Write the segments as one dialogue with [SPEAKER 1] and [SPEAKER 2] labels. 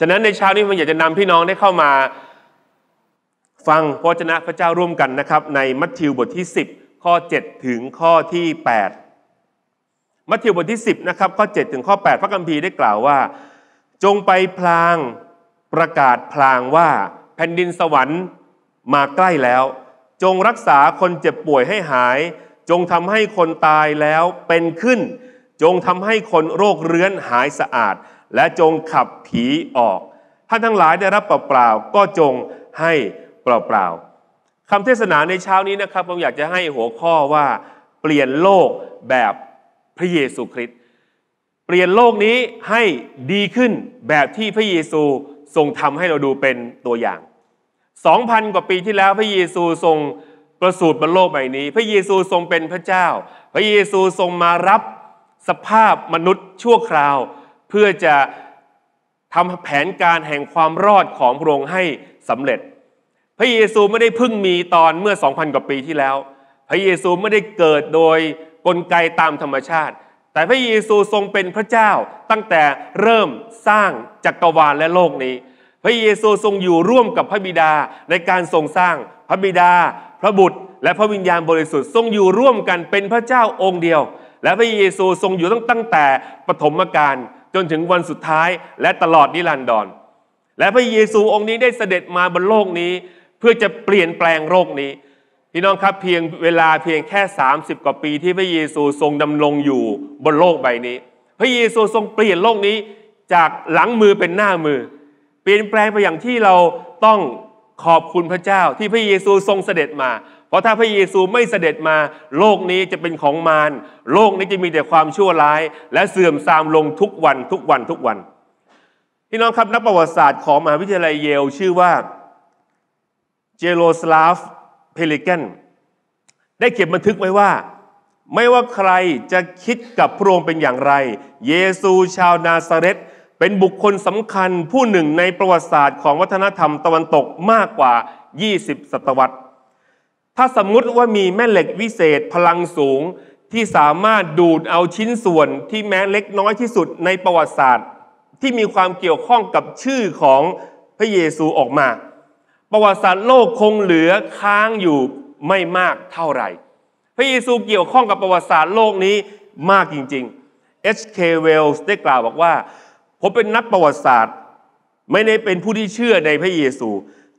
[SPEAKER 1] ฉะนั้นในเช้านี้ผมอยากจะนำพี่น้องได้เข้ามาฟังพระเจนะพระเจ้าร่วมกันนะครับในมัทธิวบทที่ 10 ข้อ7ถึงข้อที่8 มัทธิวบทที่ 10นะครับข้อ 7 ถึงข้อ 8 พระคัมภีร์ได้กล่าวว่า จงไปพลางประกาศพลางว่าแผ่นดินสวรรค์มาใกล้แล้ว จงรักษาคนเจ็บป่วยให้หาย จงทำให้คนตายแล้วเป็นขึ้น จงทำให้คนโรคเรื้อนหายสะอาดและจงขับผีออกท่านทั้งหลายได้รับเปล่าๆก็จงให้เปล่าๆคำเทศนาในเช้านี้นะครับผมอยากจะให้หัวข้อว่าเปลี่ยนโลกแบบพระเยซูคริสต์เปลี่ยนโลกนี้ให้ดีขึ้นแบบที่พระเยซูทรงทำให้เราดูเป็นตัวอย่าง 2,000 กว่าปีที่แล้ว พระเยซูทรงประสูติบนโลกใบนี้ พระเยซูทรงเป็นพระเจ้า พระเยซูทรงมารับสภาพมนุษย์ชั่วคราวเพื่อจะทำแผนการแห่งความรอดของพระองค์ให้สำเร็จ พระเยซูไม่ได้พึ่งมีตอนเมื่อ 2,000กว่าปีที่แล้ว พระเยซูไม่ได้เกิดโดยกลไกตามธรรมชาติ แต่พระเยซูทรงเป็นพระเจ้าตั้งแต่เริ่มสร้างจักรวาลและโลกนี้ พระเยซูทรงอยู่ร่วมกับพระบิดา ในการทรงสร้างพระบิดา พระบุตร และพระวิญญาณบริสุทธิ์ทรงอยู่ร่วมกันเป็นพระเจ้าองค์เดียว และพระเยซูทรงอยู่ตั้งแต่ปฐมกาลจนถึงวันสุดท้ายและตลอดนิรันดรและพระเยซูองค์นี้ได้เสด็จมาบนโลกนี้ เพื่อจะเปลี่ยนแปลงโลกนี้พี่น้องครับเพียงเวลาเพียงแค่ 30 กว่าปี ที่พระเยซูทรงดำรงอยู่บนโลกใบนี้ พระเยซูทรงเปลี่ยนโลกนี้จากหลังมือเป็นหน้ามือเปลี่ยนแปลงไปอย่างที่เราต้องขอบคุณพระเจ้าที่พระเยซูทรงเสด็จมาเพราะถ้าพระเยซูไม่เสด็จมา โลกนี้จะเป็นของมารโลกนี้จะมีแต่ความชั่วร้าย และเสื่อมทรามลงทุกวันทุกวันทุกวัน พี่น้องครับ นักประวัติศาสตร์ของมหาวิทยาลัยเยลชื่อว่า เจโรสลาฟเพลิกันได้เก็บบันทึกไว้ว่า ไม่ว่าใครจะคิดกับพระองค์เป็นอย่างไร เยซูชาวนาซาเรตเป็นบุคคลสำคัญ ผู้หนึ่งในประวัติศาสตร์ของวัฒนธรรมตะวันตกมากกว่า 20 ศตวรรษถ้าสมมุติว่ามีแม่เหล็กวิเศษพลังสูงที่สามารถดูดเอาชิ้นส่วนที่แม้เล็กน้อยที่สุดในประวัติศาสตร์ที่มีความเกี่ยวข้องกับชื่อของพระเยซูออกมา ประวัติศาสตร์โลกคงเหลือค้างอยู่ไม่มากเท่าไหร่พระเยซูเกี่ยวข้องกับประวัติศาสตร์โลกนี้มากจริงๆ H.K. Wells ได้กล่าวบอกว่าผมเป็นนักประวัติศาสตร์ไม่ได้เป็นผู้ที่เชื่อในพระเยซู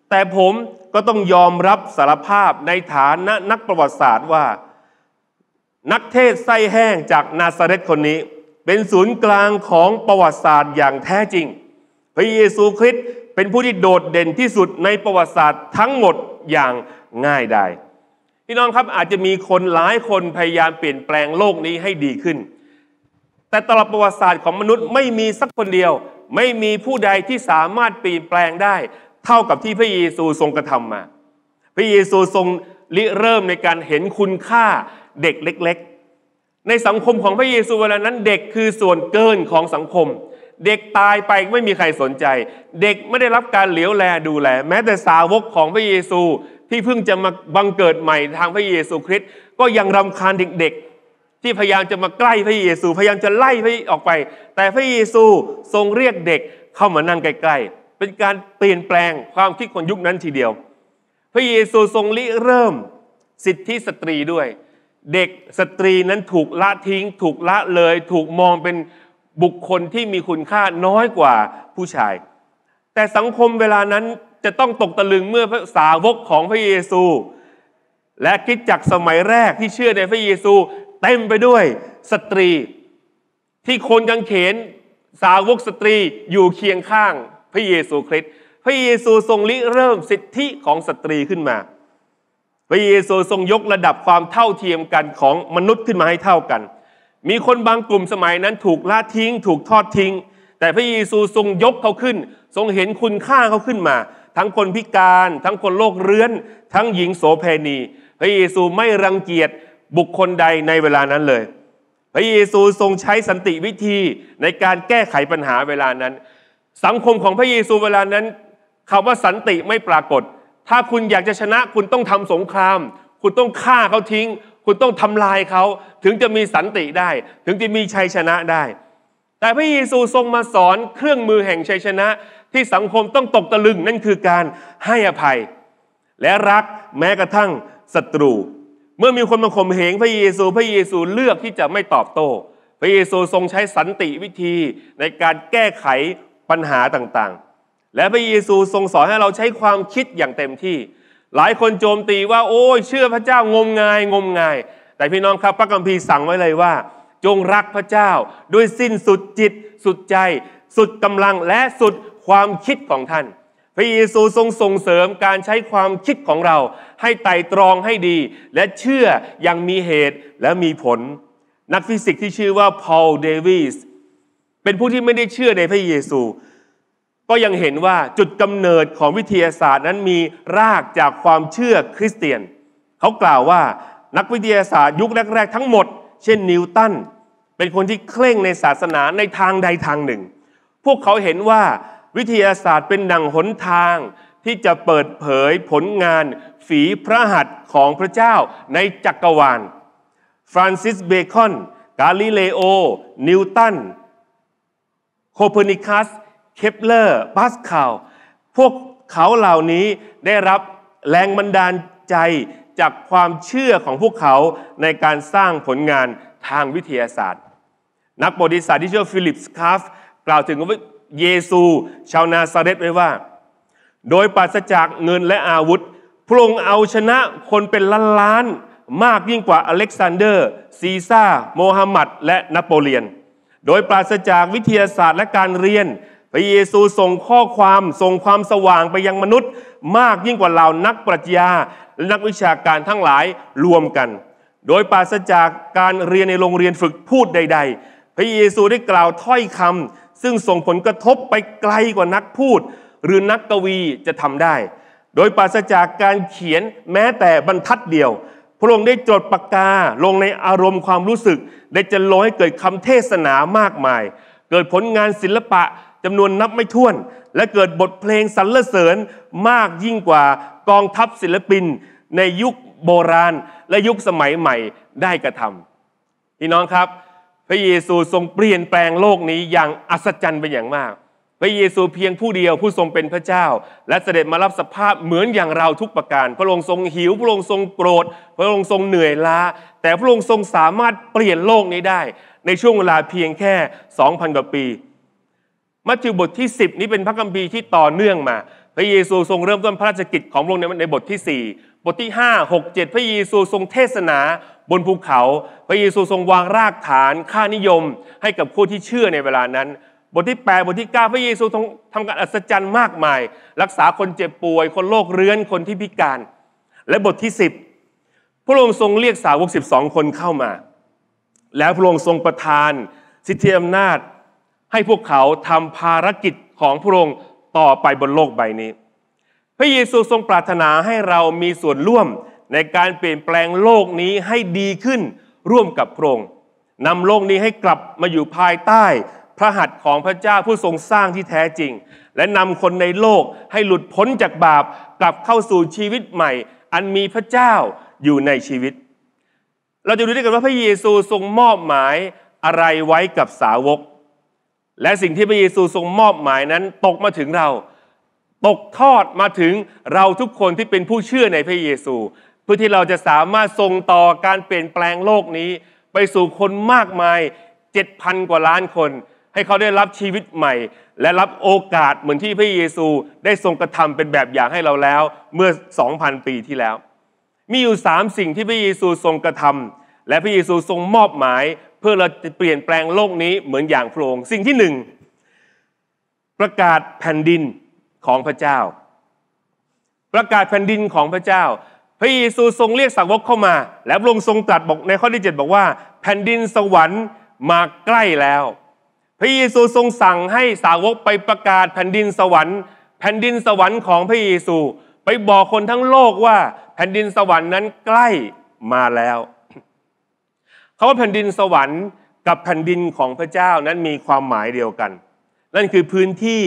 [SPEAKER 1] แต่ผมก็ต้องยอมรับสารภาพในฐานะนักประวัติศาสตร์ว่า นักเทศไส้แห้งจากนาซาเรตคนนี้ เป็นศูนย์กลางของประวัติศาสตร์อย่างแท้จริง พระเยซูคริสต์เป็นผู้ที่โดดเด่นที่สุดในประวัติศาสตร์ทั้งหมดอย่างง่ายดายพี่น้องครับอาจจะมีคนหลายคนพยายามเปลี่ยนแปลงโลกนี้ให้ดีขึ้น แต่ตลอดประวัติศาสตร์ของมนุษย์ไม่มีสักคนเดียวไม่มีผู้ใดที่สามารถเปลี่ยนแปลงได้เท่ากับที่พระเยซูทรงกระทำมา พระเยซูทรงริเริ่มในการเห็นคุณค่าเด็กเล็กๆ ในสังคมของพระเยซูเวลานั้นเด็กคือส่วนเกินของสังคม เด็กตายไปไม่มีใครสนใจ เด็กไม่ได้รับการเหลียวแลดูแลแม้แต่สาวกของพระเยซูที่เพิ่งจะมาบังเกิดใหม่ทางพระเยซูคริสต์ก็ยังรำคาญเด็กๆที่พยายามจะมาใกล้พระเยซูพยายามจะไล่พระออกไป แต่พระเยซูทรงเรียกเด็กเข้ามานั่งใกล้ๆเป็นการเปลี่ยนแปลงความคิดคนยุคนั้นทีเดียว พระเยซูทรงริเริ่มสิทธิสตรีด้วย เด็กสตรีนั้นถูกละทิ้ง ถูกละเลยถูกมองเป็นบุคคลที่มีคุณค่าน้อยกว่าผู้ชาย แต่สังคมเวลานั้นจะต้องตกตะลึงเมื่อสาวกของพระเยซู และคิดจักสมัยแรกที่เชื่อในพระเยซูเต็มไปด้วยสตรี ที่คนกังเขนสาวกสตรีอยู่เคียงข้างพระเยซูคริสต์พระเยซูทรงริเริ่มสิทธิของสตรีขึ้นมา พระเยซูทรงยกระดับความเท่าเทียมกันของมนุษย์ขึ้นมาให้เท่ากัน มีคนบางกลุ่มสมัยนั้นถูกละทิ้งถูกทอดทิ้ง แต่พระเยซูทรงยกเขาขึ้น ทรงเห็นคุณค่าเขาขึ้นมา ทั้งคนพิการ ทั้งคนโรคเรื้อนทั้งหญิงโสเพณี พระเยซูไม่รังเกียจบุคคลใดในเวลานั้นเลย พระเยซูทรงใช้สันติวิธีในการแก้ไขปัญหาเวลานั้นสังคมของพระเยซูเวลานั้นคำว่าสันติไม่ปรากฏ ถ้าคุณอยากจะชนะคุณต้องทำสงคราม คุณต้องฆ่าเขาทิ้ง คุณต้องทำลายเขาถึงจะมีสันติได้ ถึงจะมีชัยชนะได้ แต่พระเยซูทรงมาสอนเครื่องมือแห่งชัยชนะ ที่สังคมต้องตกตะลึงนั่นคือการให้อภัย และรักแม้กระทั่งศัตรู เมื่อมีคนมาข่มเหงพระเยซู พระเยซูเลือกที่จะไม่ตอบโต้พระเยซูทรงใช้สันติวิธีในการแก้ไขปัญหาต่างๆ และพระเยซูทรงสอนให้เราใช้ความคิดอย่างเต็มที่ หลายคนโจมตีว่า โอ้ยเชื่อพระเจ้างมงายงมงาย แต่พี่น้องครับพระคัมภีร์สั่งไว้เลยว่าจงรักพระเจ้าด้วยสิ้นสุดจิตสุดใจสุดกำลังและสุดความคิดของท่าน พระเยซูทรงส่งเสริมการใช้ความคิดของเรา ให้ไต่ตรองให้ดี และเชื่ออย่างมีเหตุและมีผล นักฟิสิกส์ที่ชื่อว่าพอลเดวิสเป็นผู้ที่ไม่ได้เชื่อในพระเยซู ก็ยังเห็นว่าจุดกำเนิดของวิทยาศาสตร์นั้นมีรากจากความเชื่อคริสเตียน เขากล่าวว่านักวิทยาศาสตร์ยุคแรกๆทั้งหมด เช่น นิวตัน เป็นคนที่เคร่งในศาสนาในทางใดทางหนึ่ง พวกเขาเห็นว่าวิทยาศาสตร์เป็นดังหนทาง ที่จะเปิดเผยผลงานฝีพระหัตถ์ของพระเจ้าในจักรวาล ฟรานซิสเบคอน กาลิเลโอ นิวตันโคเปอร์นิคัส เคปเลอร์ บาสคาวพวกเขาเหล่านี้ได้รับแรงบันดาลใจจากความเชื่อของพวกเขาในการสร้างผลงานทางวิทยาศาสตร์ นักประวัตศาสตร์ที่ชื่อฟิลิปส์คาฟกล่าวถึงว่าเยซูชาวนาซาเรตไว้ว่า โดยปราศจากเงินและอาวุธ พระองค์เอาชนะคนเป็นล้านๆมากยิ่งกว่าอเล็กซานเดอร์ ซีซ่าโมฮัมหมัดและนโปเลียนโดยปราศจากวิทยาศาสตร์และการเรียน พระเยซูส่งข้อความส่งความสว่างไปยังมนุษย์ มากยิ่งกว่าเหล่านักปรัชญา และนักวิชาการทั้งหลายรวมกัน โดยปราศจากการเรียนในโรงเรียนฝึกพูดใดๆ พระเยซูได้กล่าวถ้อยคำ ซึ่งส่งผลกระทบไปไกลกว่านักพูดหรือนักกวีจะทำได้ โดยปราศจากการเขียนแม้แต่บรรทัดเดียวพระองค์ได้จดปากกาลงในอารมณ์ความรู้สึก ได้จะลอยให้เกิดคำเทศนามากมาย เกิดผลงานศิลปะจำนวนนับไม่ถ้วน และเกิดบทเพลงสรรเสริญมากยิ่งกว่ากองทัพศิลปิน ในยุคโบราณและยุคสมัยใหม่ได้กระทำพี่น้องครับ พระเยซูทรงเปลี่ยนแปลงโลกนี้อย่างอัศจรรย์เป็นอย่างมากพระเยซูเพียงผู้เดียวผู้ทรงเป็นพระเจ้า และเสด็จมารับสภาพเหมือนอย่างเราทุกประการ พระองค์ทรงหิว พระองค์ทรงโกรธพระองค์ทรงเหนื่อยล้า แต่พระองค์ทรงสามารถเปลี่ยนโลกนี้ได้ ในช่วงเวลาเพียงแค่ 2,000กว่าปี มัทธิวบทที่ 10 นี้เป็นพระคัมภีร์ที่ต่อเนื่องมา พระเยซูทรงเริ่มต้นพระราชกิจของพระองค์ในบทที่ 4 บทที่5 6 7พระเยซูทรงเทศนา บนภูเขา พระเยซูทรงวางรากฐานค่านิยม ให้กับผู้ที่เชื่อในเวลานั้นบทที่8บทที่9พระเยซูทรงทำการอัศจรรย์มากมาย รักษาคนเจ็บป่วยคนโรคเรื้อนคนที่พิการ และบทที่ 10พระองค์ทรงเรียกสาวก12คนเข้ามา แล้วพระองค์ทรงประทาน สิทธิอำนาจ ให้พวกเขาทำภารกิจของพระองค์ต่อไปบนโลกใบนี้ พระเยซูทรงปรารถนาให้เรามีส่วนร่วมในการเปลี่ยนแปลงโลกนี้ให้ดีขึ้น ร่วมกับพระองค์นำโลกนี้ให้กลับมาอยู่ภายใต้พระหัตถ์ของพระเจ้าผู้ทรงสร้างที่แท้จริง และนำคนในโลกให้หลุดพ้นจากบาปกลับเข้าสู่ชีวิตใหม่ อันมีพระเจ้าอยู่ในชีวิต เราจะดูด้วยกันว่าพระเยซูทรงมอบหมายอะไรไว้กับสาวก และสิ่งที่พระเยซูทรงมอบหมายนั้นตกมาถึงเรา ตกทอดมาถึงเราทุกคนที่เป็นผู้เชื่อในพระเยซูเพื่อที่เราจะสามารถส่งต่อการเปลี่ยนแปลงโลกนี้ ไปสู่คนมากมาย7,000กว่าล้านคนให้เขาได้รับชีวิตใหม่ และรับโอกาสเหมือนที่พระเยซูได้ทรงกระทำเป็นแบบอย่างให้เราแล้วเมื่อ 2,000 ปีที่แล้ว มีอยู่สามสิ่งที่พระเยซูทรงกระทำ และพระเยซูทรงมอบหมาย เพื่อเราจะเปลี่ยนแปลงโลกนี้เหมือนอย่างพระองค์สิ่งที่หนึ่งประกาศแผ่นดินของพระเจ้า ประกาศแผ่นดินของพระเจ้า พระเยซูทรงเรียกสังวกเข้ามา และพระองค์ทรงตรัสบอกในข้อที่7บอกว่า แผ่นดินสวรรค์มาใกล้แล้วพระเยซูทรงสั่งให้สาวกไปประกาศแผ่นดินสวรรค์ แผ่นดินสวรรค์ของพระเยซูไปบอกคนทั้งโลกว่าแผ่นดินสวรรค์นั้นใกล้มาแล้วเขาว่าแผ่นดินสวรรค์กับแผ่นดินของพระเจ้านั้นมีความหมายเดียวกัน นั่นคือพื้นที่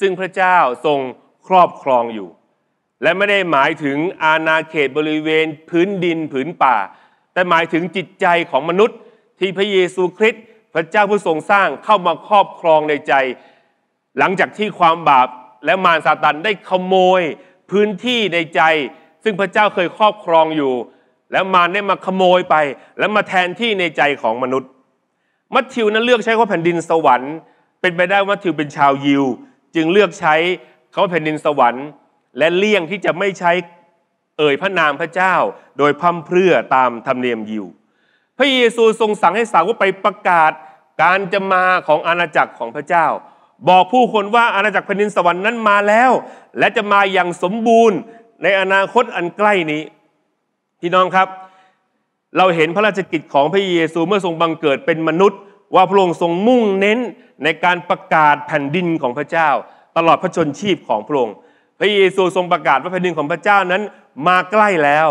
[SPEAKER 1] ซึ่งพระเจ้าทรงครอบครองอยู่ และไม่ได้หมายถึงอาณาเขตบริเวณพื้นดินผืนป่า แต่หมายถึงจิตใจของมนุษย์ที่พระเยซูคริสต์พระเจ้าผู้ทรงสร้างเข้ามาครอบครองในใจ หลังจากที่ความบาปและมารซาตันได้ขโมยพื้นที่ในใจ ซึ่งพระเจ้าเคยครอบครองอยู่ และมารได้มาขโมยไปและมาแทนที่ในใจของมนุษย์ มัทธิวนั้นเลือกใช้ว่าแผ่นดินสวรรค์ เป็นไปได้ว่ามัทธิวเป็นชาวยิว จึงเลือกใช้คำาแผ่นดินสวรรค์ และเลี่ยงที่จะไม่ใช้ เอ่ยพระนามพระเจ้าโดยพั่มเพื่อตามธรรมเนียมยิวระเยซูทรงสั่งให้สาวกไปประกาศการจะมาของอาณาจักรของพระเจ้า บอกผู้คนว่าอาณาจักรแผ่นดินสวรรค์นั้นมาแล้ว และจะมาอย่างสมบูรณ์ในอนาคตอันใกล้นี้พี่น้องครับ เราเห็นพระราชกิจของพระเยซูเมื่อทรงบังเกิดเป็นมนุษย์ ว่าพระองค์ทรงมุ่งเน้นในการประกาศแผ่นดินของพระเจ้า ตลอดพระชนชีพของพระองค์พระเยซูทรงประกาศว่าแผ่นดินของพระเจ้านั้นมาใกล้แล้ว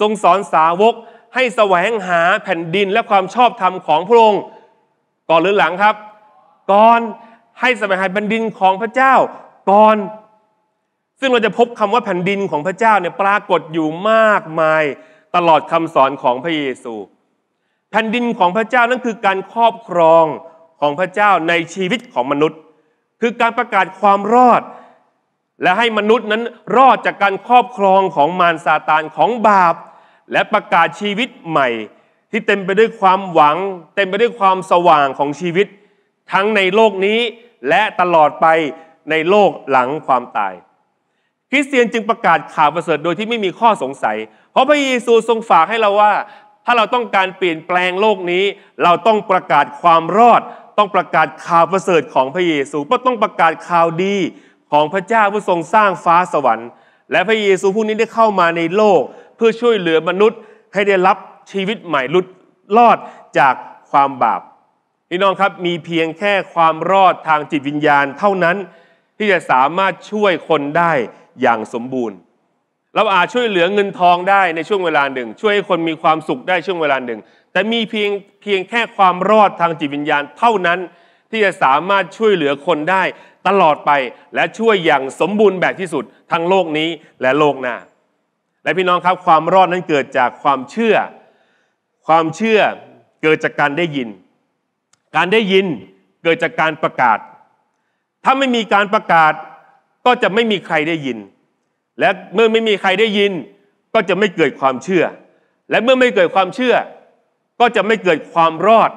[SPEAKER 1] ทรงสอนสาวกให้แสวงหาแผ่นดินและความชอบธรรมของพระองค์ก่อนหรือหลังครับก่อนให้แสวงหาแผ่นดินของพระเจ้าก่อน ซึ่งเราจะพบคำว่าแผ่นดินของพระเจ้าเนี่ยปรากฏอยู่มากมาย ตลอดคำสอนของพระเยซู แผ่นดินของพระเจ้านั่นคือการครอบครองของพระเจ้าในชีวิตของมนุษย์ คือการประกาศความรอด และให้มนุษย์นั้นรอดจากการครอบครองของมารซาตานของบาปและประกาศชีวิตใหม่ ที่เต็มไปด้วยความหวัง เต็มไปด้วยความสว่างของชีวิตทั้งในโลกนี้ และตลอดไปในโลกหลังความตาย คริสเตียนจึงประกาศข่าวประเสริฐโดยที่ไม่มีข้อสงสัย เพราะพระเยซูทรงฝากให้เราว่า ถ้าเราต้องการเปลี่ยนแปลงโลกนี้ เราต้องประกาศความรอด ต้องประกาศข่าวประเสริฐของพระเยซูต้องประกาศข่าวดีของพระเจ้าผู้ทรงสร้างฟ้าสวรรค์และพระเยซูผู้นี้ได้เข้ามาในโลกพื่อช่วยเหลือมนุษย์ให้ได้รับชีวิตใหม่ลุดรอดจากความบาปพี่น้องครับมีเพียงแค่ความรอดทางจิตวิญญาณเท่านั้น ที่จะสามารถช่วยคนได้อย่างสมบูรณ์ เราอาจช่วยเหลือเงินทองได้ในช่วงเวลาหนึ่ง ช่วยให้คนมีความสุขได้ช่วงเวลาหนึ่ง แต่มีเพียงเพียงแค่ความรอดทางจิตวิญญาณเท่านั้น ที่จะสามารถช่วยเหลือคนได้ตลอดไปและช่วยอย่างสมบูรณ์แบบที่สุดทั้งโลกนี้และโลกหน้าและพี่น้องครับความรอดนั้นเกิดจากความเชื่อ ความเชื่อเกิดจากการได้ยิน การได้ยินเกิดจากการประกาศ ถ้าไม่มีการประกาศ ก็จะไม่มีใครได้ยิน และเมื่อไม่มีใครได้ยิน ก็จะไม่เกิดความเชื่อ และเมื่อไม่เกิดความเชื่อ ก็จะไม่เกิดความรอด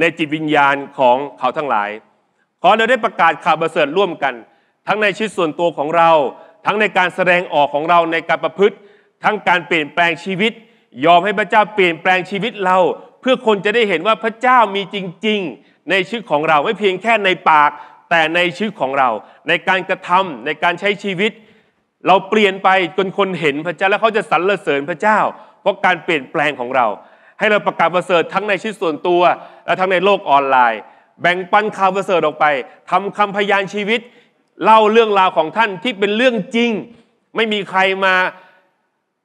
[SPEAKER 1] ในจิตวิญญาณของเขาทั้งหลาย ขอเราได้ประกาศข่าวประเสริฐร่วมกัน ทั้งในชีวิตส่วนตัวของเรา ทั้งในการแสดงออกของเราในการประพฤติทั้งการเปลี่ยนแปลงชีวิต ยอมให้พระเจ้าเปลี่ยนแปลงชีวิตเรา เพื่อคนจะได้เห็นว่าพระเจ้ามีจริงๆ ในชีวิตของเราไม่เพียงแค่ในปาก แต่ในชีวิตของเรา ในการกระทำในการใช้ชีวิต เราเปลี่ยนไปจนคนเห็นพระเจ้าแล้วเขาจะสรรเสริญพระเจ้า เพราะการเปลี่ยนแปลงของเรา ให้เราประกาศประเสริฐทั้งในชีวิตส่วนตัว และทั้งในโลกออนไลน์ แบ่งปันข่าวประเสริฐออกไป ทำคำพยานชีวิต เล่าเรื่องราวของท่านที่เป็นเรื่องจริงไม่มีใครมา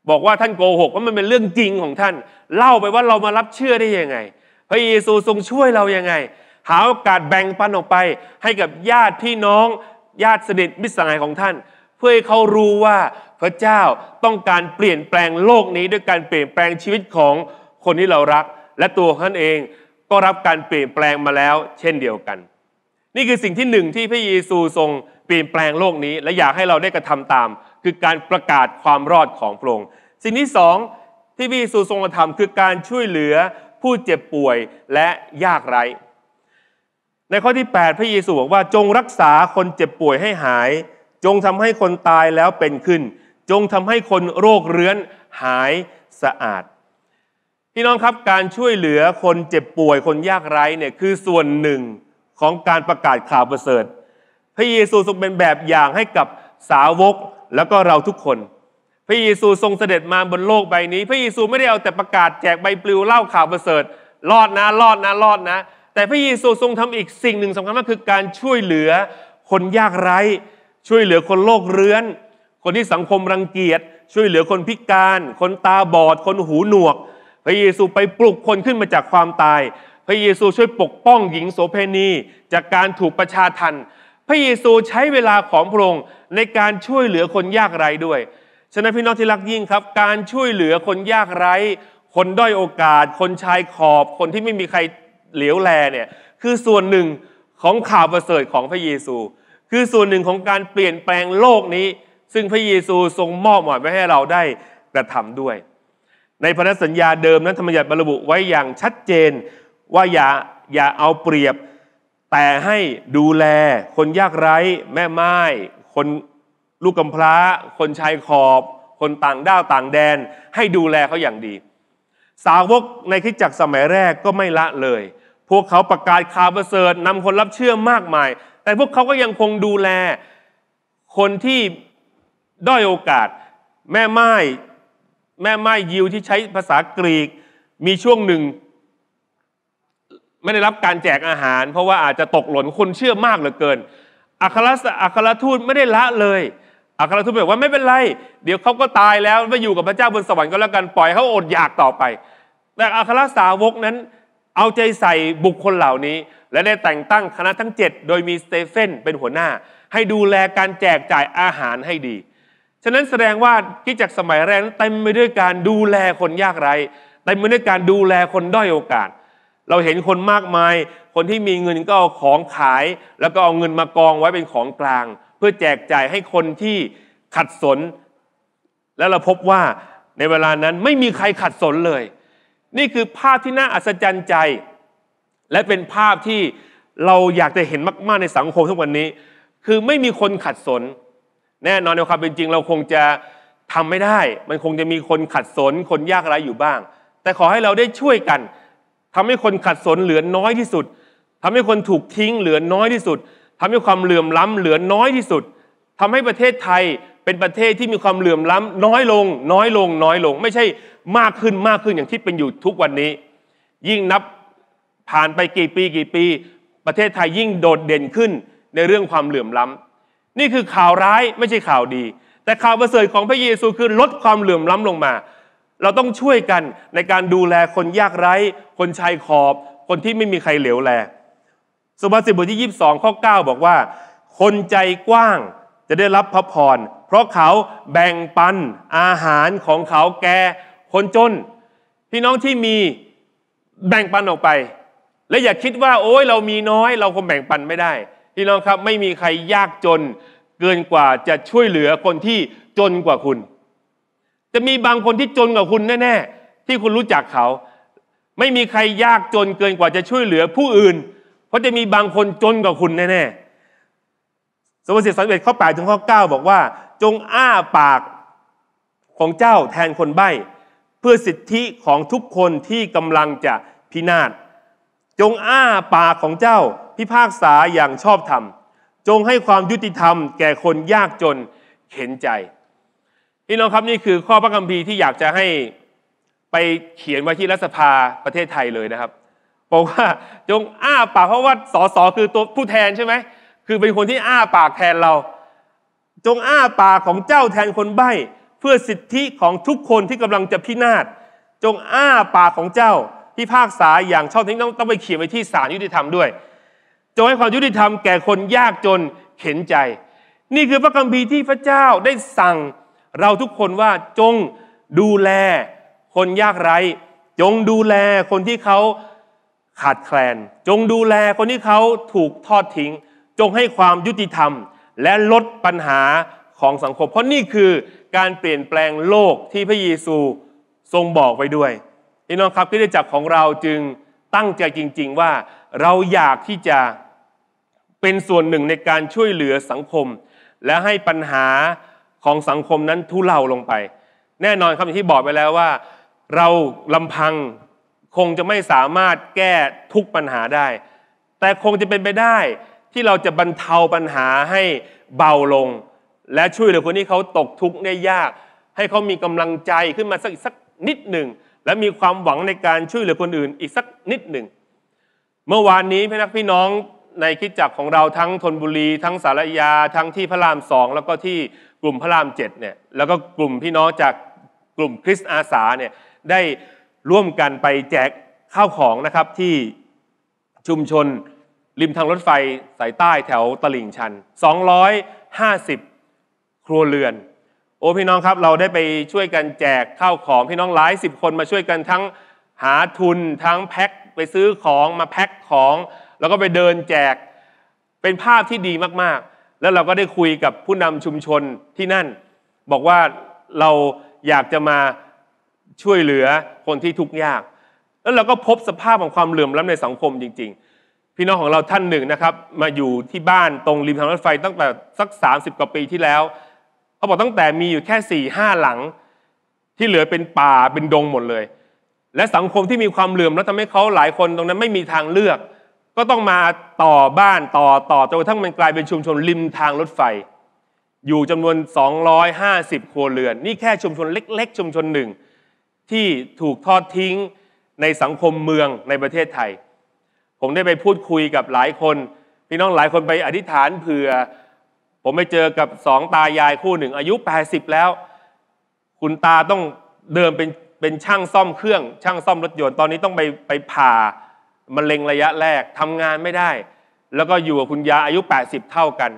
[SPEAKER 1] บอกว่าท่านโกหกว่ามันเป็นเรื่องจริงของท่าน เล่าไปว่าเรามารับเชื่อได้ยังไง พระเยซูทรงช่วยเรายังไง หาโอกาสแบ่งปันออกไป ให้กับญาติพี่น้องญาติสนิทมิตรสหายของท่าน เพื่อให้เขารู้ว่าพระเจ้าต้องการเปลี่ยนแปลงโลกนี้ ด้วยการเปลี่ยนแปลงชีวิตของคนที่เรารัก และตัวท่านเอง ก็รับการเปลี่ยนแปลงมาแล้ว เช่นเดียวกัน นี่คือสิ่งที่หนึ่งที่พระเยซูทรงเปลี่ยนแปลงโลกนี้ และอยากให้เราได้กระทำตามคือการประกาศความรอดของพระองค์สิ่งที่สองที่พเยสูทรงกระทำคือการช่วยเหลือผู้เจ็บป่วยและยากไร้ ในข้อที่ 8 พระเยซูบอกว่าจงรักษาคนเจ็บป่วยให้หาย จงทำให้คนตายแล้วเป็นขึ้น จงทำให้คนโรคเรื้อนหายสะอาดพี่น้องครับการช่วยเหลือคนเจ็บป่วยคนยากไร้เนี่ยคือส่วนหนึ่งของการประกาศข่าวประเสริฐ พระเยซูทรงเป็นแบบอย่างให้กับสาวกแล้วก็เราทุกคน พระเยซูทรงเสด็จมาบนโลกใบนี้ พระเยซูไม่ได้เอาแต่ประกาศแจกใบปลิวเล่าข่าวประเสริฐรอดนะ รอดนะ รอดนะ แต่พระเยซูทรงทำอีกสิ่งหนึ่งสำคัญมากคือการช่วยเหลือคนยากไร้ ช่วยเหลือคนโรคเรื้อน คนที่สังคมรังเกียจ ช่วยเหลือคนพิการ คนตาบอด คนหูหนวก พระเยซูไปปลุกคนขึ้นมาจากความตาย พระเยซูช่วยปกป้องหญิงโสเพณีจากการถูกประชาทันพระเยซูใช้เวลาของพระองค์ในการช่วยเหลือคนยากไร้ด้วยฉะนั้นพี่น้องที่รักยิ่งครับ การช่วยเหลือคนยากไร้ คนด้อยโอกาส คนชายขอบ คนที่ไม่มีใครเหลียวแลเนี่ยคือส่วนหนึ่งของข่าวประเสริฐของพระเยซู คือส่วนหนึ่งของการเปลี่ยนแปลงโลกนี้ ซึ่งพระเยซูทรงมอบหมายไว้ให้เราได้กระทำด้วย ในพันธสัญญาเดิมนั้นธรรมยัติบรรบุไว้อย่างชัดเจนว่าอย่าอย่าเอาเปรียบแต่ให้ดูแลคนยากไร้ แม่ไม้คนลูกกำพร้า คนชายขอบ คนต่างด้าว ต่างแดนให้ดูแลเขาอย่างดี สาวกในคิดจักสมัยแรกก็ไม่ละเลย พวกเขาประกาศข่าวประเสริฐนำคนรับเชื่อมากมาย แต่พวกเขาก็ยังคงดูแล คนที่ด้อยโอกาส แม่ไม้แม่ไม้ยิวที่ใช้ภาษากรีกมีช่วงหนึ่งไม่ได้รับการแจกอาหาร เพราะว่าอาจจะตกหล่นคนเชื่อมากเหลือเกิน อัครอัครทูตไม่ได้ละเลย อัครทูตบอกว่าไม่เป็นไร เดี๋ยวเขาก็ตายแล้วไปอยู่กับพระเจ้าบนสวรรค์ก็แล้วกัน ปล่อยเขาอดอยากต่อไป แต่อัครสาวกนั้น เอาใจใส่บุคคลเหล่านี้ และได้แต่งตั้งคณะทั้ง 7 โดยมีสเตเฟนเป็นหัวหน้า ให้ดูแลการแจกจ่ายอาหารให้ดีฉะนั้นแสดงว่ากิจจากสมัยแรกเต็มไปด้วยการดูแลคนยากไร้เต็มไปด้วยการดูแลคนด้อยโอกาสเราเห็นคนมากมาย คนที่มีเงินก็เอาของขาย แล้วก็เอาเงินมากองไว้เป็นของกลาง เพื่อแจกจ่ายให้คนที่ขัดสน แล้วเราพบว่าในเวลานั้นไม่มีใครขัดสนเลย นี่คือภาพที่น่าอัศจรรย์ใจ และเป็นภาพที่เราอยากจะเห็นมาก ๆในสังคมทุกวันนี้ คือไม่มีคนขัดสน แน่นอนในความเป็นจริงเราคงจะทำไม่ได้ มันคงจะมีคนขัดสนคนยากไร้อยู่บ้าง แต่ขอให้เราได้ช่วยกันทำให้คนขัดสนเหลือน้อยที่สุด ทำให้คนถูกทิ้งเหลือน้อยที่สุด ทำให้ความเหลื่อมล้ำ เหลือน้อยที่สุด ทำให้ประเทศไทยเป็นประเทศที่มีความเหลื่อมล้ำ น้อยลงน้อยลงน้อยลง ไม่ใช่มากขึ้นมากขึ้นอย่างที่เป็นอยู่ทุกวันนี้ ยิ่งนับผ่านไปกี่ปีกี่ปี ประเทศไทยยิ่งโดดเด่นขึ้นในเรื่องความเหลื่อมล้ำ นี่คือข่าวร้ายไม่ใช่ข่าวดี แต่ข่าวประเสริฐของพระเยซูคือลดความเหลื่อมล้ำลงมาเราต้องช่วยกันในการดูแลคนยากไร้ คนชายขอบ คนที่ไม่มีใครเหลียวแลสุภาษิตบทที่22ข้อ9บอกว่า คนใจกว้างจะได้รับพระพร เพราะเขาแบ่งปันอาหารของเขาแก่คนจน พี่น้องที่มีแบ่งปันออกไป และอย่าคิดว่า โอ้ยเรามีน้อย เราคงแบ่งปันไม่ได้ พี่น้องครับ ไม่มีใครยากจนเกินกว่าจะช่วยเหลือคนที่จนกว่าคุณจะมีบางคนที่จนกว่าคุณแน่ ๆ ที่คุณรู้จักเขา ไม่มีใครยากจนเกินกว่าจะช่วยเหลือผู้อื่น เพราะจะมีบางคนจนกว่าคุณแน่ ๆสมุสิสังเวชข้อแปดถึงข้อเก้าบอกว่า จงอ้าปากของเจ้าแทนคนใบ้เพื่อสิทธิของทุกคนที่กำลังจะพินาศจงอ้าปากของเจ้าพิพากษาอย่างชอบธรรม จงให้ความยุติธรรมแก่คนยากจนเข็นใจพี่น้องครับนี่คือข้อพระคัมภีร์ที่อยากจะให้ไปเขียนไว้ที่รัฐสภาประเทศไทยเลยนะครับ บอกว่าจงอ้าปากเพราะว่าสสคือตัวผู้แทนใช่ไหมคือเป็นคนที่อ้าปากแทนเรา จงอ้าปากของเจ้าแทนคนใบ้เพื่อสิทธิของทุกคนที่กำลังจะพินาศ จงอ้าปากของเจ้าที่ภาคษาอย่างชอบทิ้งต้องต้องไปเขียนไว้ที่ศาลยุติธรรมด้วย จงให้ความยุติธรรมแก่คนยากจนเข็นใจ นี่คือพระคัมภีร์ที่พระเจ้าได้สั่งเราทุกคนว่าจงดูแลคนยากไร้ จงดูแลคนที่เขาขาดแคลน จงดูแลคนที่เขาถูกทอดทิ้ง จงให้ความยุติธรรม และลดปัญหาของสังคม เพราะนี่คือการเปลี่ยนแปลงโลกที่พระเยซูทรงบอกไว้ด้วยพี่น้องครับที่ได้จักของเราจึงตั้งใจจริงๆ ว่าเราอยากที่จะเป็นส่วนหนึ่งในการช่วยเหลือสังคม และให้ปัญหาของสังคมนั้นทุเลาลงไป แน่นอนครับอย่างที่บอกไปแล้วว่าเราลำพังคงจะไม่สามารถแก้ทุกปัญหาได้ แต่คงจะเป็นไปได้ที่เราจะบรรเทาปัญหาให้เบาลง และช่วยเหลือคนที่เขาตกทุกข์ได้ยากให้เขามีกำลังใจขึ้นมาสักสักนิดหนึ่งและมีความหวังในการช่วยเหลือคนอื่น อีกสักนิดหนึ่งเมื่อวานนี้พี่นักพี่น้องในคิดจักของเราทั้งธนบุรีทั้งสารยาทั้งที่พระรามสองแล้วก็ที่กลุ่มพระรามเจ็ดเนี่ยแล้วก็กลุ่มพี่น้องจากกลุ่มคริสอาสาเนี่ยได้ร่วมกันไปแจกข้าวของนะครับที่ชุมชนริมทางรถไฟสายใต้แถวตลิ่งชัน 250 ครัวเรือน โอ้พี่น้องครับเราได้ไปช่วยกันแจกข้าวของพี่น้องหลายสิบคนมาช่วยกันทั้งหาทุนทั้งแพ็คไปซื้อของมาแพ็คของแล้วก็ไปเดินแจกเป็นภาพที่ดีมาก ๆแล้วเราก็ได้คุยกับผู้นำชุมชนที่นั่น บอกว่าเราอยากจะมาช่วยเหลือคนที่ทุกข์ยาก แล้วเราก็พบสภาพของความเหลื่อมล้ำในสังคมจริงๆ พี่น้องของเราท่านหนึ่งนะครับ มาอยู่ที่บ้านตรงริมทางรถไฟตั้งแต่สัก 30กว่าปีที่แล้วเขาบอกตั้งแต่มีอยู่แค่4ี่ห้าหลังที่เหลือเป็นป่าเป็นดงหมดเลยและสังคมที่มีความเหลื่อมแล้วทำให้เขาหลายคนตรงนั้นไม่มีทางเลือกเก็ต้องมาต่อบ้านต่อต่อจนกระทั่งมันกลายเป็นชุมชนริมทางรถไฟ อยู่จำนวน 250 ครัวเรือน นี่แค่ชุมชนเล็ก ๆ ชุมชนหนึ่ง ที่ถูกทอดทิ้งในสังคมเมืองในประเทศไทย ผมได้ไปพูดคุยกับหลายคน พี่น้องหลายคนไปอธิษฐานเผื่อ ผมไปเจอกับสองตายายคู่หนึ่ง อายุ 80 แล้ว คุณตาต้องเดิมเป็นเป็นช่างซ่อมเครื่อง ช่างซ่อมรถยนต์ตอนนี้ต้องไปไปผ่ามะเร็งระยะแรกทำงานไม่ได้ แล้วก็อยู่กับคุณยาอายุ 80 เท่ากัน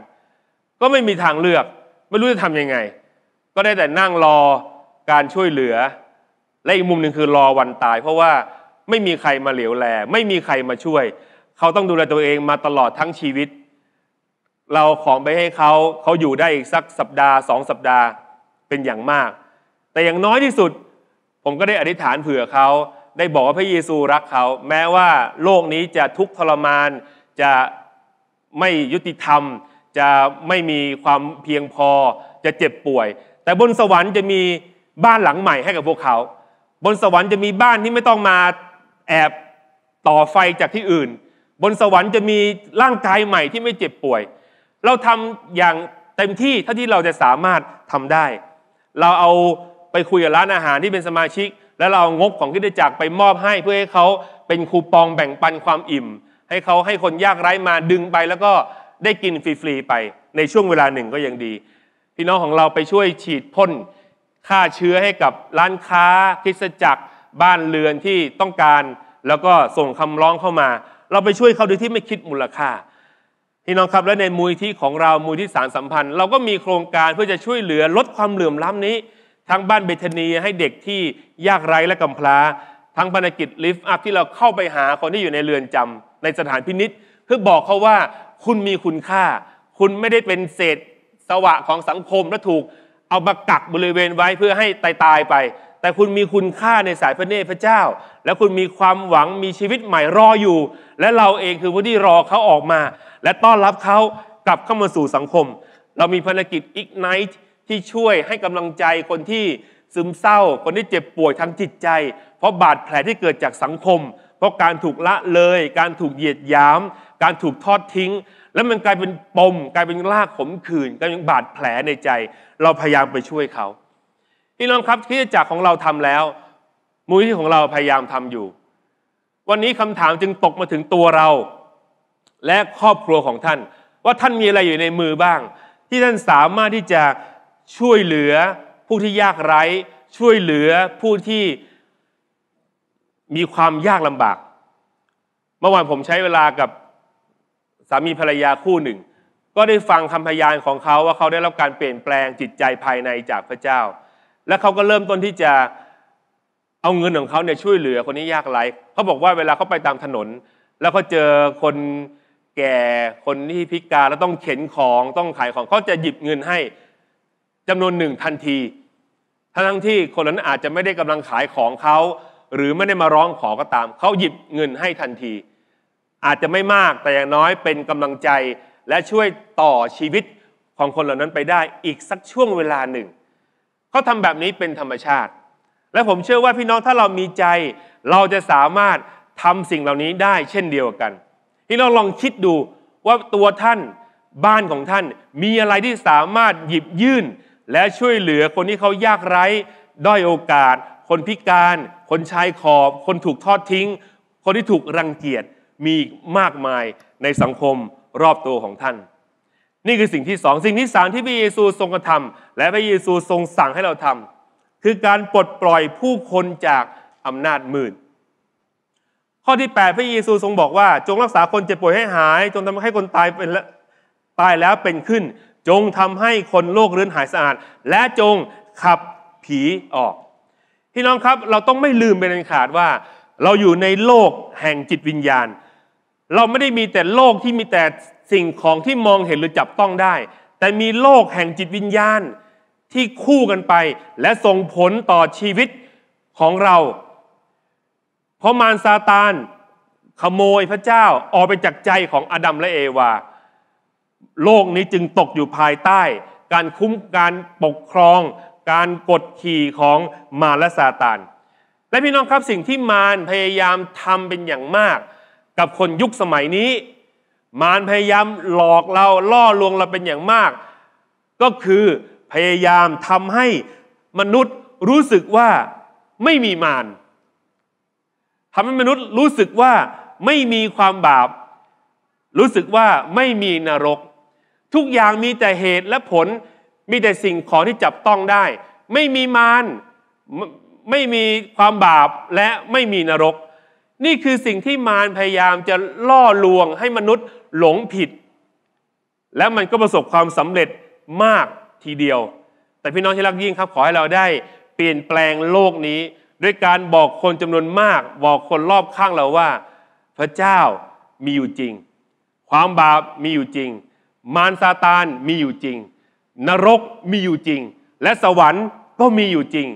[SPEAKER 1] ก็ไม่มีทางเลือกไม่รู้จะทํำยังไง ก็ได้แต่นั่งรอการช่วยเหลือ และอีกมุมหนึ่งคือรอวันตาย เพราะว่าไม่มีใครมาเหลียวแล ไม่มีใครมาช่วย เขาต้องดูแลตัวเองมาตลอดทั้งชีวิต เราของไปให้เขาเขาอยู่ได้อีกสักสัปดาห์สองสัปดาห์เป็นอย่างมาก แต่อย่างน้อยที่สุด ผมก็ได้อธิษฐานเผื่อเขาได้บอกว่าพระเยซูรักเขา แม้ว่าโลกนี้จะทุกข์ทรมานจะไม่ยุติธรรม จะไม่มีความเพียงพอจะเจ็บป่วย แต่บนสวรรค์จะมีบ้านหลังใหม่ให้กับพวกเขา บนสวรรค์จะมีบ้านที่ไม่ต้องมาแอบต่อไฟจากที่อื่น บนสวรรค์จะมีร่างกายใหม่ที่ไม่เจ็บป่วย เราทำอย่างเต็มที่เท่าที่เราจะสามารถทำได้ เราเอาไปคุยกับร้านอาหารที่เป็นสมาชิกแล้วเรางบของคิดจักรไปมอบให้เพื่อให้เขาเป็นคูปองแบ่งปันความอิ่ม ให้เขาให้คนยากไร้มาดึงไป แล้วก็ได้กินฟรีๆไปในช่วงเวลาหนึ่งก็ยังดีพี่น้องของเราไปช่วยฉีดพ่นฆ่าเชื้อให้กับร้านค้าคิดจักรบ้านเรือนที่ต้องการแล้วก็ส่งคำร้องเข้ามา เราไปช่วยเขาโดยที่ไม่คิดมูลค่าพี่น้องครับและในมูลที่ของเรามูลที่สารสัมพันธ์ เราก็มีโครงการเพื่อจะช่วยเหลือลดความเหลื่อมล้ำนี้ทั้งบ้านเบธนีให้เด็กที่ยากไร้และกำพร้า ทั้งภารกิจลิฟต์อัพที่เราเข้าไปหาคนที่อยู่ในเรือนจำในสถานพินิษเพื่อบอกเขาว่าคุณมีคุณค่า คุณไม่ได้เป็นเศษสวะของสังคมและถูกเอามากักบริเวณไว้เพื่อให้ตายตายไป แต่คุณมีคุณค่าในสายพระเนตรพระเจ้า และคุณมีความหวังมีชีวิตใหม่รออยู่ และเราเองคือผู้ที่รอเขาออกมา และต้อนรับเขากลับเข้ามาสู่สังคม เรามีภารกิจ ignite ที่ช่วยให้กำลังใจคนที่ซึมเศร้า คนที่เจ็บป่วยทางจิตใจ เพราะบาดแผลที่เกิดจากสังคม เพราะการถูกละเลย การถูกเหยียดหยามการถูกทอดทิ้ง แล้วมันกลายเป็นปม กลายเป็นรากขมขื่นกลายเป็นบาดแผลในใจ เราพยายามไปช่วยเขาพี่น้องครับที่จักรของเราทำแล้วมูลที่ของเราพยายามทำอยู่ วันนี้คำถามจึงตกมาถึงตัวเรา และครอบครัวของท่าน ว่าท่านมีอะไรอยู่ในมือบ้าง ที่ท่านสามารถที่จะช่วยเหลือผู้ที่ยากไร้ ช่วยเหลือผู้ที่มีความยากลำบากเมื่อวานผมใช้เวลากับสามีภรรยาคู่หนึ่ง ก็ได้ฟังคำพยานของเขาว่าเขาได้รับการเปลี่ยนแปลงจิตใจภายในจากพระเจ้า และเขาก็เริ่มต้นที่จะเอาเงินของเขาเนี่ยช่วยเหลือคนที่ยากไร้เขาบอกว่าเวลาเขาไปตามถนน แล้วเขาเจอคนแก่คนที่พิการแล้วต้องเข็นของต้องขายของเขาจะหยิบเงินให้จำนวนหนึ่งทันที ทั้งที่คนนั้นอาจจะไม่ได้กำลังขายของเขาหรือไม่ได้มาร้องขอก็ตาม เขาหยิบเงินให้ทันที อาจจะไม่มากแต่อย่างน้อยเป็นกำลังใจและช่วยต่อชีวิตของคนเหล่านั้นไปได้อีกสักช่วงเวลาหนึ่ง เขาทำแบบนี้เป็นธรรมชาติ และผมเชื่อว่าพี่น้องถ้าเรามีใจ เราจะสามารถทำสิ่งเหล่านี้ได้เช่นเดียวกัน พี่น้องลองคิดดูว่าตัวท่านบ้านของท่านมีอะไรที่สามารถหยิบยื่นและช่วยเหลือคนที่เขายากไร้ด้อยโอกาส คนพิการ คนชายขอบ คนถูกทอดทิ้ง คนที่ถูกรังเกียจมีมากมายในสังคมรอบตัวของท่าน นี่คือสิ่งที่สอง สิ่งที่สามที่พระเยซูทรงกระทำและพระเยซูทรงสั่งให้เราทำคือการปลดปล่อยผู้คนจากอำนาจมืดข้อที่ 8พระเยซูทรงบอกว่าจงรักษาคนเจ็บป่วยให้หายจงทำให้คนตายเป็นตายแล้วเป็นขึ้นจงทำให้คนโลกเรื้อนหายสะอาด และจงขับผีออกพี่น้องครับเราต้องไม่ลืมเป็นอันขาดว่า เราอยู่ในโลกแห่งจิตวิญญาณ เราไม่ได้มีแต่โลกที่มีแต่สิ่งของที่มองเห็นหรือจับต้องได้ แต่มีโลกแห่งจิตวิญญาณที่คู่กันไปและส่งผลต่อชีวิตของเรา เพราะมารซาตานขโมยพระเจ้าออกไปจากใจของอาดัมและเอวาโลกนี้จึงตกอยู่ภายใต้ การคุ้มการปกครองการกดขี่ของมารและซาตานและพี่น้องครับสิ่งที่มารพยายามทำเป็นอย่างมาก กับคนยุคสมัยนี้ มารพยายามหลอกเราล่อลวงเราเป็นอย่างมาก ก็คือพยายามทำให้มนุษย์รู้สึกว่าไม่มีมารทำให้มนุษย์รู้สึกว่าไม่มีความบาป รู้สึกว่าไม่มีนรกทุกอย่างมีแต่เหตุและผล มีแต่สิ่งของที่จับต้องได้ ไม่มีมาร ไม่มีความบาป และไม่มีนรก นี่คือสิ่งที่มารพยายามจะล่อลวงให้มนุษย์หลงผิด และมันก็ประสบความสำเร็จมากทีเดียว แต่พี่น้องที่รักยิ่งครับขอให้เราได้ เปลี่ยนแปลงโลกนี้ ด้วยการบอกคนจำนวนมาก บอกคนรอบข้างเราว่า พระเจ้ามีอยู่จริง ความบาปมีอยู่จริงมารซาตานมีอยู่จริง นรกมีอยู่จริง และสวรรค์ก็มีอยู่จริง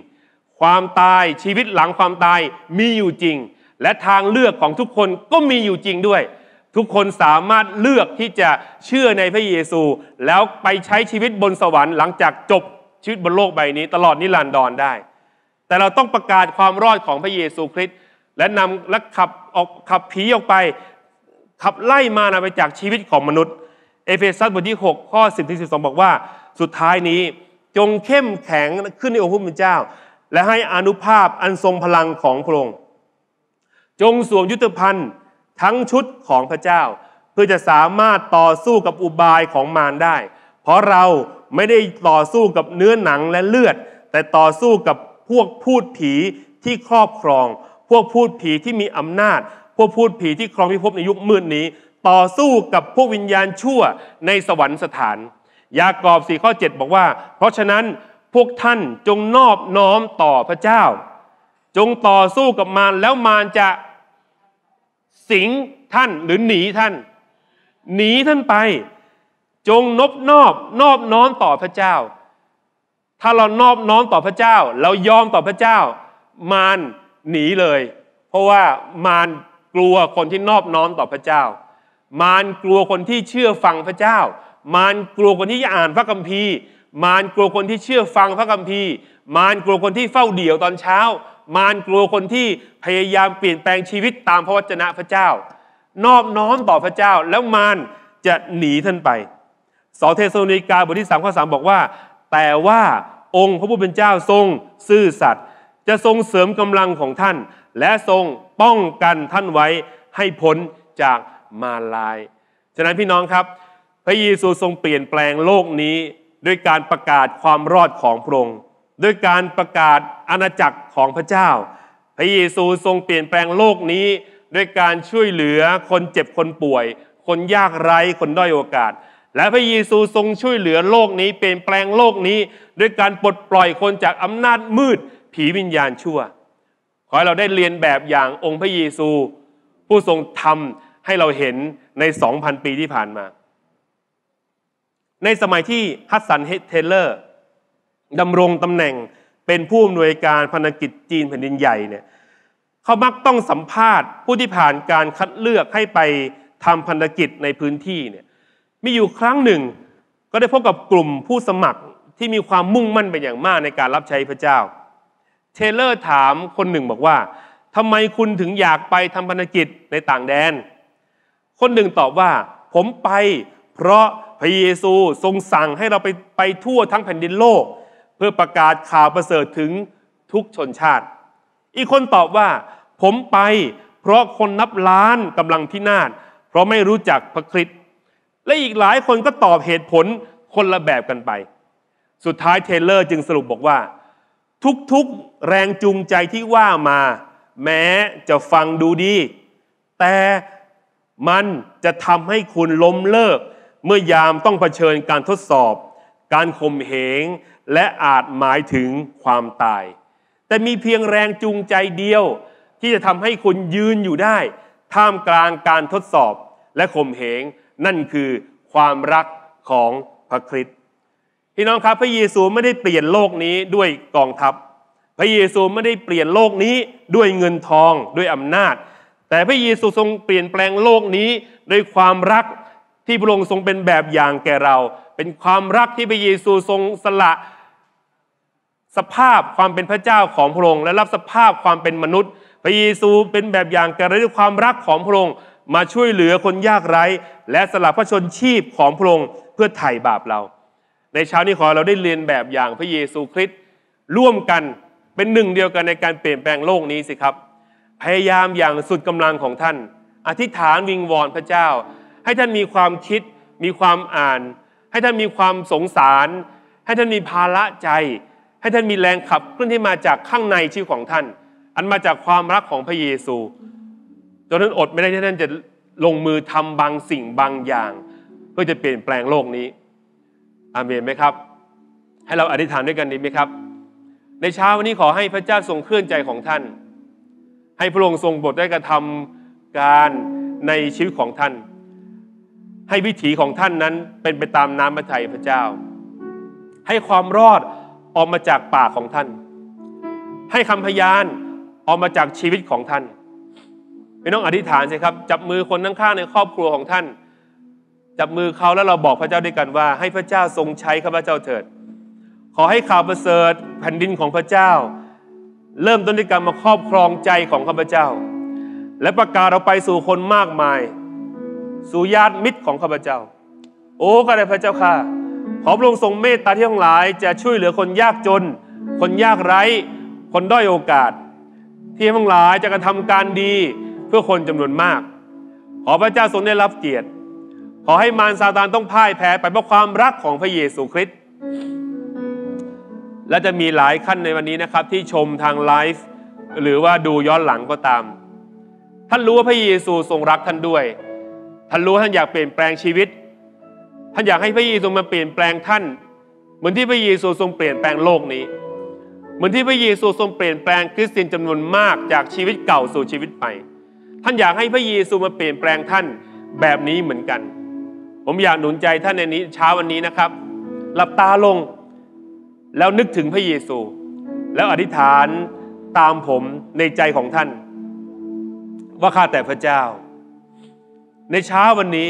[SPEAKER 1] ความตายชีวิตหลังความตายมีอยู่จริง และทางเลือกของทุกคนก็มีอยู่จริงด้วย ทุกคนสามารถเลือกที่จะเชื่อในพระเยซูแล้วไปใช้ชีวิตบนสวรรค์หลังจากจบชีวิตบนโลกใบนี้ ตลอดนิรันดรได้ แต่เราต้องประกาศความรอดของพระเยซูคริสต์และนำและขับออกขับผีออกไป ขับไล่มานะไปจากชีวิตของมนุษย์เอเฟซัสบทที่6ข้อ10ถึงสิบอกว่า สุดท้ายนี้จงเข้มแข็งขึ้นในองค์พระผู้เป็นเจ้า และให้อนุภาพอันทรงพลังของพระองค์จงสวมยุทธภัณฑ์ทั้งชุดของพระเจ้า เพื่อจะสามารถต่อสู้กับอุบายของมารได้ เพราะเราไม่ได้ต่อสู้กับเนื้อหนังและเลือด แต่ต่อสู้กับพวกพูดผีที่ครอบครอง พวกพูดผีที่มีอำนาจ พวกพูดผีที่ครองพิภพในยุคมืดนี้ต่อสู้กับพวกวิญญาณชั่วในสวรรคสถาน ยากอบสี่ข้อ7บอกว่า เพราะฉะนั้นพวกท่านจงนอบน้อมต่อพระเจ้า จงต่อสู้กับมารแล้วมารจะ สิงท่านหรือหนีท่าน หนีท่านไป จงนบนอบนอบน้อมต่อพระเจ้า ถ้าเรานอบน้อมต่อพระเจ้า เรายอมต่อพระเจ้า มารหนีเลย เพราะว่ามารกลัวคนที่นอบน้อมต่อพระเจ้ามารกลัวคนที่เชื่อฟังพระเจ้า มารกลัวคนที่อ่านพระคัมภีร์ มารกลัวคนที่เชื่อฟังพระคัมภีร์มารกลัวคนที่เฝ้าเดี่ยวตอนเช้า มารกลัวคนที่พยายามเปลี่ยนแปลงชีวิตตามพระวจนะพระเจ้า นอบน้อมต่อพระเจ้าแล้วมารจะหนีท่านไปสอเทสโลนิกาบทที่สามข้อสามบอกว่า แต่ว่าองค์พระผู้เป็นเจ้าทรงซื่อสัตย์จะทรงเสริมกำลังของท่าน และทรงป้องกันท่านไว้ให้พ้นจากมาลาย ฉะนั้นพี่น้องครับ พระเยซูทรงเปลี่ยนแปลงโลกนี้ ด้วยการประกาศความรอดของพระองค์ด้วยการประกาศอาณาจักรของพระเจ้า พระเยซูทรงเปลี่ยนแปลงโลกนี้ ด้วยการช่วยเหลือคนเจ็บคนป่วย คนยากไร้คนด้อยโอกาส และพระเยซูทรงช่วยเหลือโลกนี้เปลี่ยนแปลงโลกนี้ ด้วยการปลดปล่อยคนจากอำนาจมืด ผีวิญญาณชั่ว ขอให้เราได้เรียนแบบอย่างองค์พระเยซูผู้ทรงทำให้เราเห็นใน 2,000 ปีที่ผ่านมา ในสมัยที่ฮัสซันเฮเทเลอร์ดำรงตำแหน่งเป็นผู้อำนวยการพันธกิจจีนแผ่นดินใหญ่เนี่ยเขามักต้องสัมภาษณ์ผู้ที่ผ่านการคัดเลือกให้ไปทำพันธกิจในพื้นที่เนี่ย มีอยู่ครั้งหนึ่งก็ได้พบกับกลุ่มผู้สมัครที่มีความมุ่งมั่นเป็นอย่างมากในการรับใช้พระเจ้า เทเลอร์ถามคนหนึ่งบอกว่าทำไมคุณถึงอยากไปทำพันธกิจในต่างแดนคนหนึ่งตอบว่าผมไปเพราะพระเยซูทรงสั่งให้เราไปไปทั่วทั้งแผ่นดินโลก เพื่อประกาศข่าวประเสริฐถึงทุกชนชาติ อีกคนตอบว่า ผมไปเพราะคนนับล้านกำลังพินาศเพราะไม่รู้จักพระคริสต์และอีกหลายคนก็ตอบเหตุผลคนละแบบกันไป สุดท้ายเทเลอร์จึงสรุปบอกว่า ทุกๆแรงจูงใจที่ว่ามา แม้จะฟังดูดี แต่มันจะทำให้คุณล้มเลิก เมื่อยามต้องเผชิญการทดสอบ การข่มเหงและอาจหมายถึงความตาย แต่มีเพียงแรงจูงใจเดียว ที่จะทำให้คุณยืนอยู่ได้ ท่ามกลางการทดสอบและข่มเหงนั่นคือความรักของพระคริสต์พี่น้องครับพระเยซูไม่ได้เปลี่ยนโลกนี้ด้วยกองทัพ พระเยซูไม่ได้เปลี่ยนโลกนี้ด้วยเงินทองด้วยอำนาจแต่พระเยซูทรงเปลี่ยนแปลงโลกนี้ด้วยความรักที่พระองค์ทรงเป็นแบบอย่างแก่เรา เป็นความรักที่พระเยซูทรงสละ สภาพความเป็นพระเจ้าของพระองค์ และรับสภาพความเป็นมนุษย์ พระเยซูเป็นแบบอย่างแก่เราด้วยความรักของพระองค์มาช่วยเหลือคนยากไร้และสละพระชนชีพของพระองค์เพื่อไถ่บาปเรา ในเช้านี้ขอเราได้เรียนแบบอย่างพระเยซูคริสต์ร่วมกันเป็นหนึ่งเดียวกันในการเปลี่ยนแปลงโลกนี้สิครับพยายามอย่างสุดกำลังของท่าน อธิษฐานวิงวอนพระเจ้า ให้ท่านมีความคิด มีความอ่าน ให้ท่านมีความสงสาร ให้ท่านมีภาระใจ ให้ท่านมีแรงขับเคลื่อนที่มาจากข้างในชีวิตของท่าน อันมาจากความรักของพระเยซู จนท่านอดไม่ได้ที่ท่านจะลงมือทำบางสิ่งบางอย่าง เพื่อจะเปลี่ยนแปลงโลกนี้ อาเมนไหมครับ ให้เราอธิษฐานด้วยกันดีไหมครับ ในเช้าวันนี้ขอให้พระเจ้าทรงเคลื่อนใจของท่านให้พระองค์ทรงบทได้กระทำการในชีวิตของท่าน ให้วิถีของท่านนั้นเป็นไปตามน้ำพระทัยพระเจ้า ให้ความรอดออกมาจากปากของท่าน ให้คำพยานออกมาจากชีวิตของท่านไม่ต้องอธิษฐานสิครับ จับมือคนข้างในครอบครัวของท่าน จับมือเขาแล้วเราบอกพระเจ้าด้วยกันว่า ให้พระเจ้าทรงใช้ข้าพเจ้าเถิด ขอให้ข่าวประเสริฐแผ่นดินของพระเจ้าเริ่มต้นด้วยการมาครอบครองใจของข้าพเจ้า และประกาศเราไปสู่คนมากมาย สู่ญาติมิตรของข้าพเจ้า โอ้ข้าแต่พระเจ้าค่ะ ขอพระองค์ทรงเมตตาที่ทั้งหลายจะช่วยเหลือคนยากจน คนยากไร้ คนด้อยโอกาส ที่ทั้งหลายจะกระทำการดีเพื่อคนจำนวนมาก ขอพระเจ้าทรงได้รับเกียรติ ขอให้มารซาตานต้องพ่ายแพ้ไปเพราะความรักของพระเยซูคริสต์และจะมีหลายขั้นในวันนี้นะครับที่ชมทางไลฟ์หรือว่าดูย้อนหลังก็ตาม ท่านรู้ว่าพระเยซูทรงรักท่านด้วยท่านรู้ท่านอยากเปลี่ยนแปลงชีวิต ท่านอยากให้พระเยซูมาเปลี่ยนแปลงท่าน เหมือนที่พระเยซูทรงเปลี่ยนแปลงโลกนี้เหมือนที่พระเยซูทรงเปลี่ยนแปลงคริสเตียนจำนวนมากจากชีวิตเก่าสู่ชีวิตใหม่ ท่านอยากให้พระเยซูมาเปลี่ยนแปลงท่านแบบนี้เหมือนกัน ผมอยากหนุนใจท่านในนี้เช้าวันนี้นะครับ หลับตาลงแล้วนึกถึงพระเยซูแล้วอธิษฐานตามผมในใจของท่าน ว่าข้าแต่พระเจ้า ในเช้าวันนี้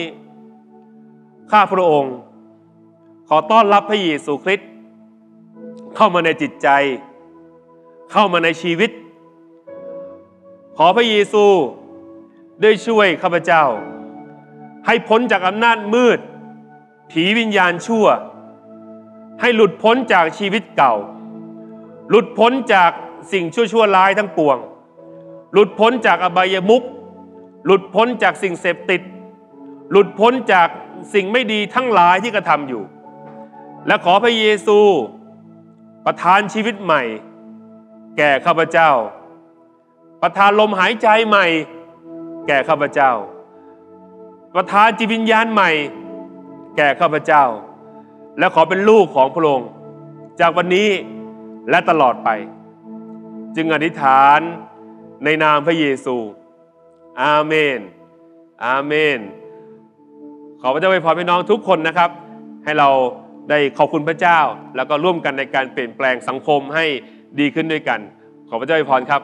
[SPEAKER 1] ข้าพระองค์ ขอต้อนรับพระเยซูคริสต์เข้ามาในจิตใจ เข้ามาในชีวิต ขอพระเยซูได้ช่วย ข้าพเจ้า ให้พ้นจากอำนาจมืดผีวิญญาณชั่วให้หลุดพ้นจากชีวิตเก่า หลุดพ้นจากสิ่งชั่วชั่วร้ายทั้งปวง หลุดพ้นจากอบายมุขหลุดพ้นจากสิ่งเสพติด หลุดพ้นจากสิ่งไม่ดีทั้งหลายที่กระทำอยู่ และขอพระเยซู ประทานชีวิตใหม่ แก่ข้าพเจ้า ประทานลมหายใจใหม่ แก่ข้าพเจ้า ประทานจิตวิญญาณใหม่ แก่ข้าพเจ้าและขอเป็นลูกของพระองค์จากวันนี้และตลอดไป จึงอธิษฐานในนามพระเยซู อาเมน อาเมน ขอพระเจ้าอวยพรพี่น้องทุกคนนะครับ ให้เราได้ขอบคุณพระเจ้าแล้วก็ร่วมกันในการเปลี่ยนแปลงสังคมให้ดีขึ้นด้วยกัน ขอพระเจ้าอวยพรครับ